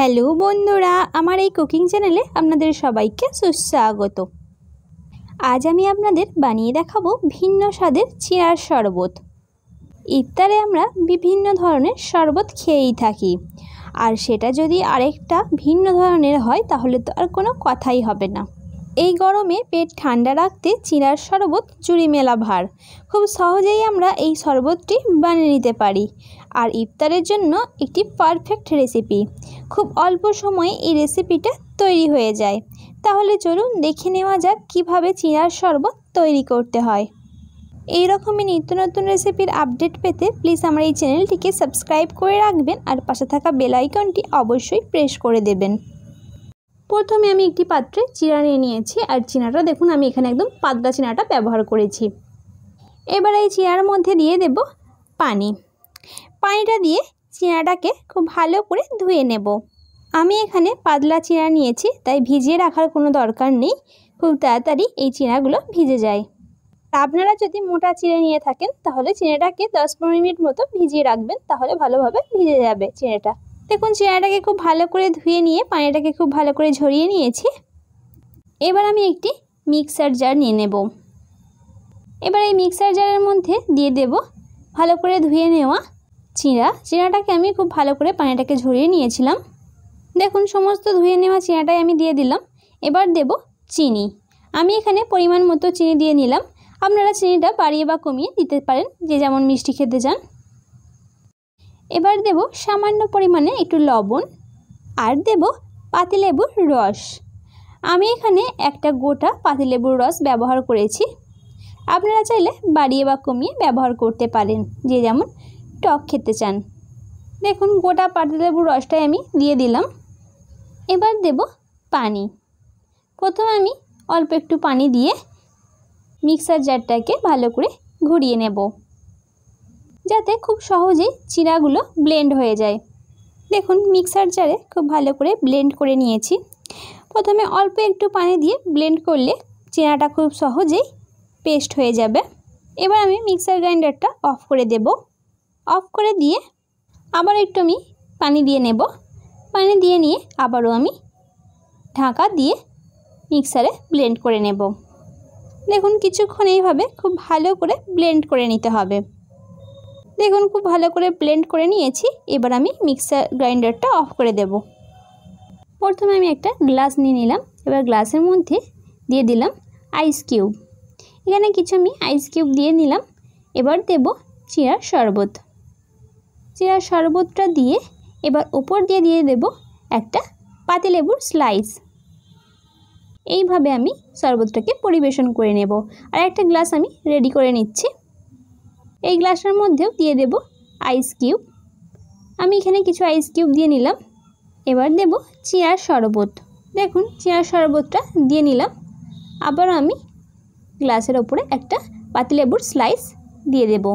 hello বন্ধুরা আমার এই কুকিং চ্যানেলে আপনাদের সবাইকে সুস্বাগত আজ আমি আপনাদের বানিয়ে দেখাবো ভিন্ন স্বাদের চিরার শরবত ইফতারে আমরা বিভিন্ন ধরনের শরবত খেয়েই থাকি আর সেটা যদি আরেকটা ভিন্ন ধরনের হয় তাহলে তো আর কোনো কথাই হবে না এই গরমে পেট ঠান্ডা রাখতে চিনার শরবত চুরি মেলা ভার খুব সহজেই আমরা এই শরবতটি বানিয়ে নিতে পারি আর ইফতারের জন্য একটি পারফেক্ট রেসিপি খুব অল্প সময়ে এই রেসিপিটা তৈরি হয়ে যায় তাহলে চলুন দেখে নেওয়া যাক কিভাবে চিনার শরবত তৈরি করতে হয় এই রকমই নিত্য নতুন রেসিপির আপডেট পেতে প্লিজ আমার এই চ্যানেলটিকে সাবস্ক্রাইব করে রাখবেন আর পাশে থাকা বেল আইকনটি অবশ্যই প্রেস করে দেবেন প্রথমে আমি একটি পাত্রে চিরা নিয়ে নিয়েছি আর চিনাটা দেখুন আমি এখানে একদম পাতলা চিনাটা ব্যবহার করেছি এবার এই চিনার মধ্যে দিয়ে দেব পানি পানিটা দিয়ে চিনাটাকে খুব ভালো করে ধুয়ে নেব আমি এখানে পাতলা চিনা নিয়েছি তাই ভিজিয়ে রাখার কোনো দরকার নেই খুব তাড়াতাড়ি এই চিনাগুলো ভিজে যায় আপনারা যদি মোটা চিড়ে নিয়ে থাকেন তাহলে চিড়েটাকে দশ পনেরো মিনিট মতো ভিজিয়ে রাখবেন তাহলে ভালোভাবে ভিজে যাবে চিড়েটা দেখুন চেনাটাকে খুব ভালো করে ধুয়ে নিয়ে পানিটাকে খুব ভালো করে ঝরিয়ে নিয়েছি এবার আমি একটি মিক্সার জার নিয়ে নেব এবার এই মিক্সার জারের মধ্যে দিয়ে দেব ভালো করে ধুয়ে নেওয়া চিঁড়া চিঁড়াটাকে আমি খুব ভালো করে পানিটাকে ঝরিয়ে নিয়েছিলাম দেখুন সমস্ত ধুয়ে নেওয়া চিঁড়াটাই আমি দিয়ে দিলাম এবার দেব চিনি আমি এখানে পরিমাণ মতো চিনি দিয়ে নিলাম আপনারা চিনিটা বাড়িয়ে বা কমিয়ে দিতে পারেন যে যেমন মিষ্টি খেতে চান এবার দেব সামান্য পরিমাণে একটু লবণ আর দেব পাতিলেবুর রস আমি এখানে একটা গোটা পাতিলেবুর রস ব্যবহার করেছি আপনারা চাইলে বাড়িয়ে বা কমিয়ে ব্যবহার করতে পারেন যে যেমন টক খেতে চান দেখুন গোটা পাতিলেবুর রসটাই আমি দিয়ে দিলাম এবার দেব পানি প্রথমে আমি অল্প একটু পানি দিয়ে মিক্সার জারটাকে ভালো করে ঘুরিয়ে নেব যাতে খুব সহজেই চিরাগুলো ব্লেন্ড হয়ে যায় দেখুন মিক্সার জারে খুব ভালো করে ব্লেন্ড করে নিয়েছি প্রথমে অল্প একটু পানি দিয়ে ব্লেন্ড করলে চিনাটা খুব সহজেই পেস্ট হয়ে যাবে এবার আমি মিক্সার গ্রাইন্ডারটা অফ করে দেব অফ করে দিয়ে আবার একটু আমি পানি দিয়ে নেব পানি দিয়ে নিয়ে আবারও আমি ঢাকা দিয়ে মিক্সারে ব্লেন্ড করে নেব দেখুন কিছুক্ষণ এইভাবে খুব ভালো করে ব্লেন্ড করে নিতে হবে দেখুন খুব ভালো করে ব্লেন্ড করে নিয়েছি এবার আমি মিক্সার গ্রাইন্ডারটা অফ করে দেব প্রথমে আমি একটা গ্লাস নিয়ে নিলাম এবার গ্লাসের মধ্যে দিয়ে দিলাম আইস কিউব এখানে কিছু আমি আইস কিউব দিয়ে নিলাম এবার দেব চিরার শরবত চিরার শরবতটা দিয়ে এবার ওপর দিয়ে দিয়ে দেব একটা পাতিলেবুর স্লাইস এইভাবে আমি শরবতটাকে পরিবেশন করে নেব আর একটা গ্লাস আমি রেডি করে নিচ্ছি এই গ্লাসের মধ্যেও দিয়ে দেব আইস কিউব আমি এখানে কিছু আইস কিউব দিয়ে নিলাম এবার দেব চিয়ার শরবত দেখুন চিয়ার শরবতটা দিয়ে নিলাম আবার আমি গ্লাসের ওপরে একটা পাতিলেবুর স্লাইস দিয়ে দেব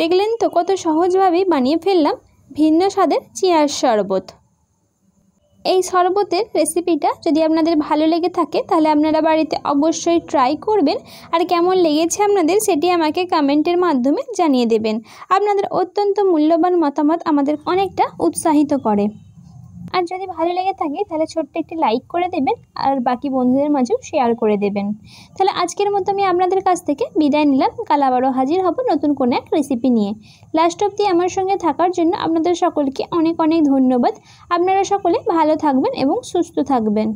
দেখলেন তো কত সহজভাবেই বানিয়ে ফেললাম ভিন্ন স্বাদের চিয়ার শরবত এই শরবতের রেসিপিটা যদি আপনাদের ভালো লেগে থাকে তাহলে আপনারা বাড়িতে অবশ্যই ট্রাই করবেন আর কেমন লেগেছে আপনাদের সেটি আমাকে কমেন্টের মাধ্যমে জানিয়ে দেবেন আপনাদের অত্যন্ত মূল্যবান মতামত আমাদের অনেকটা উৎসাহিত করে আর যদি ভালো লেগে থাকে তাহলে ছোট্ট একটি লাইক করে দেবেন আর বাকি বন্ধুদের মাঝেও শেয়ার করে দেবেন তাহলে আজকের মতো আমি আপনাদের কাছ থেকে বিদায় নিলাম কাল আবারও হাজির হব নতুন কোনো এক রেসিপি নিয়ে লাস্ট অবধি আমার সঙ্গে থাকার জন্য আপনাদের সকলকে অনেক অনেক ধন্যবাদ আপনারা সকলে ভালো থাকবেন এবং সুস্থ থাকবেন